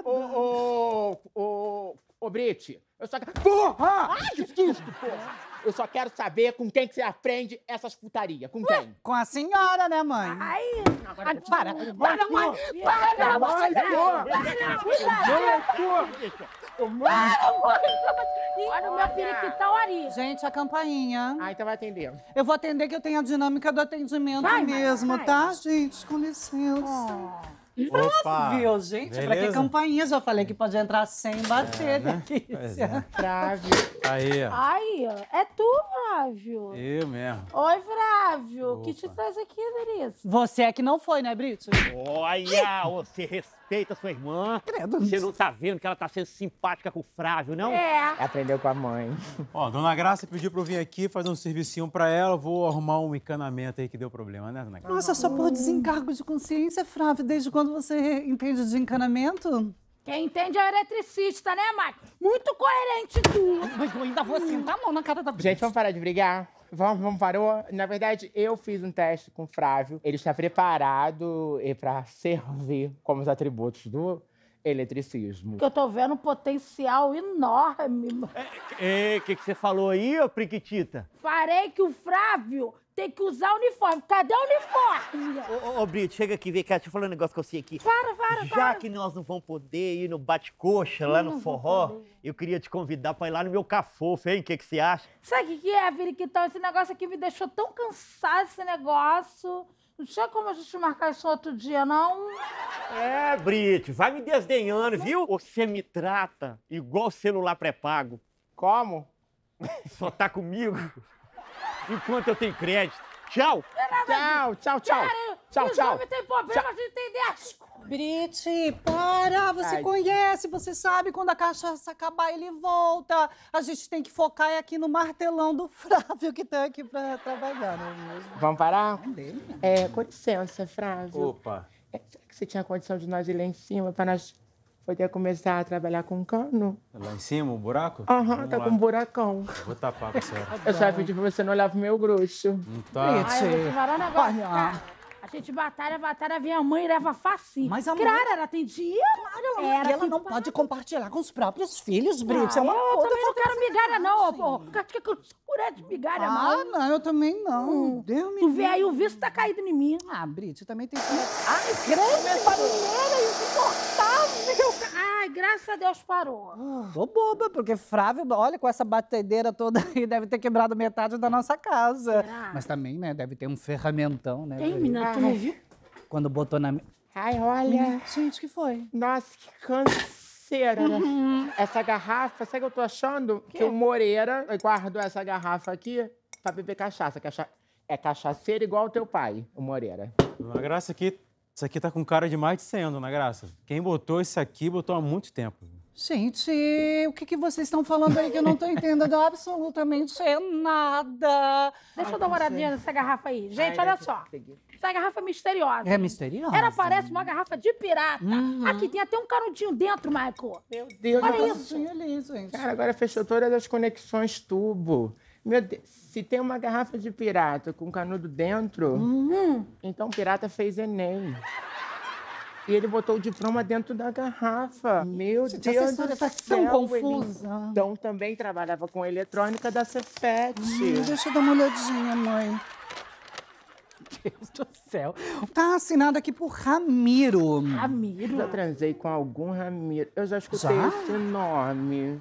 nada. Ô, ô, ô, ô, Brit, eu só quero... Porra! Ai, que susto, porra! Eu só quero saber com quem que você aprende essas putaria. Com quem? com a senhora, né, mãe? Ai, agora, ai para, para, para, mãe! Para, mãe! Para, mãe! Para, mãe! Olha o meu periquitão tá ali. Gente, a campainha. Ah, então vai atender. Eu vou atender que eu tenho a dinâmica do atendimento vai, mesmo, vai, vai. tá, gente? Com licença. Oh. Opa, Viu, gente? Beleza? Pra que campainha? Já falei que pode entrar sem bater, é, né? Delícia. Né? É. é. Frávio. Aí, ó. Aí, ó. É tu, Frávio. Eu mesmo. Oi, Frávio. O que te traz aqui, Delícia? Você é que não foi, né, Brito? Olha, você respeita respeita sua irmã. Credo. Você não tá vendo que ela tá sendo simpática com o Frávio, não? É. Aprendeu com a mãe. Ó, dona Graça pediu pra eu vir aqui fazer um servicinho pra ela. Vou arrumar um encanamento aí que deu problema, né, dona Graça? Nossa, só por desencargo de consciência, Frávio. Desde quando você entende de encanamento? Quem entende é o eletricista, né, Mike? Muito coerente tu. Mas eu ainda vou sentar a mão na cara da Gente, vamos parar de brigar? Vamos, vamos, parou. Na verdade, eu fiz um teste com o Frávio. Ele está preparado eh, para servir como os atributos do eletricismo. eu tô vendo um potencial enorme. O é, é, que, que você falou aí, ô Priquitita? Farei que o Frávio tem que usar o uniforme. Cadê o uniforme? Ô, ô, ô Brito, chega aqui, vem cá, deixa eu falar um negócio com você aqui. Para, para, Já para. que nós não vamos poder ir no bate-coxa, lá no forró, eu queria te convidar pra ir lá no meu cafofo, hein? O que, que você acha? Sabe o que é, Viriquitão? Esse negócio aqui me deixou tão cansado, esse negócio. Não tinha como a gente marcar isso outro dia, não? É, Brito, vai me desdenhando, viu? Você me trata igual celular pré-pago. Como? Só tá comigo enquanto eu tenho crédito. Tchau. É tchau, tchau, tchau. Cara, tchau, tchau. Os tem problema, tchau. tchau. gente tem Brit, para! Você Ai. conhece, você sabe quando a cachaça acabar ele volta. A gente tem que focar é aqui no martelão do Frávio que tá aqui pra trabalhar, não é mesmo? Vamos parar? Né? É, com licença, Frávio. Opa. É, será que você tinha condição de nós ir lá em cima pra nós poder começar a trabalhar com cano. Lá em cima, o buraco? Aham, tá lá. com um buracão. Vou tapar com a senhora. Eu só pedi pra você não olhar pro meu grosso. Tá. Ai, eu vou te agora. A gente batalha, batalha, a mãe leva facinho. Mas a mãe... Claro, ela tem dinheiro. Claro, ela, ela, ela não pode compartilhar com os próprios filhos, Brit. Ah, é uma eu outra também não quero migalha, não, pô. Acho que cultura de migalha, ah, mal. Ah, não, eu também não. Hum. Deus me Tu vê aí, o vício tá caído em mim. Ah, você também tem que... Ai, grande família, insuportável. Ai, graças a Deus parou. tô boba, porque Frávio, olha, com essa batedeira toda aí, deve ter quebrado metade da nossa casa. Será? Mas também, né, deve ter um ferramentão, né? Tem, menina, Tu não viu? Quando botou na. minha. Ai, olha. Gente, o que foi? Nossa, que canseira. Uhum. Essa garrafa, sabe o que eu tô achando? Que, que o é? Moreira, guardou essa garrafa aqui pra beber cachaça. É cacha... É cachaceiro igual o teu pai, o Moreira. Na graça aqui, isso aqui tá com cara de mais de 100 anos, na graça. Quem botou isso aqui, botou há muito tempo. Gente, o que, que vocês estão falando aí que eu não estou entendendo absolutamente nada? Deixa eu dar uma olhadinha nessa garrafa aí. Gente, Ai, olha só. Peguei. Essa garrafa é misteriosa. É misteriosa? Ela parece uma garrafa de pirata. Uhum. Aqui tem até um canudinho dentro, Michael. Meu Deus, olha isso. Ali, assim, gente. Cara, agora fechou todas as conexões tubo. Meu Deus, se tem uma garrafa de pirata com canudo dentro, uhum. então o pirata fez Enem. E ele botou o diploma dentro da garrafa. Meu Gente, Deus do tá tão confusa. Ele, então também trabalhava com eletrônica da Cefet. Hum, deixa eu dar uma olhadinha, mãe. Deus do céu. Tá assinado aqui por Ramiro. Ramiro? Já transei com algum Ramiro. Eu já escutei já? esse nome.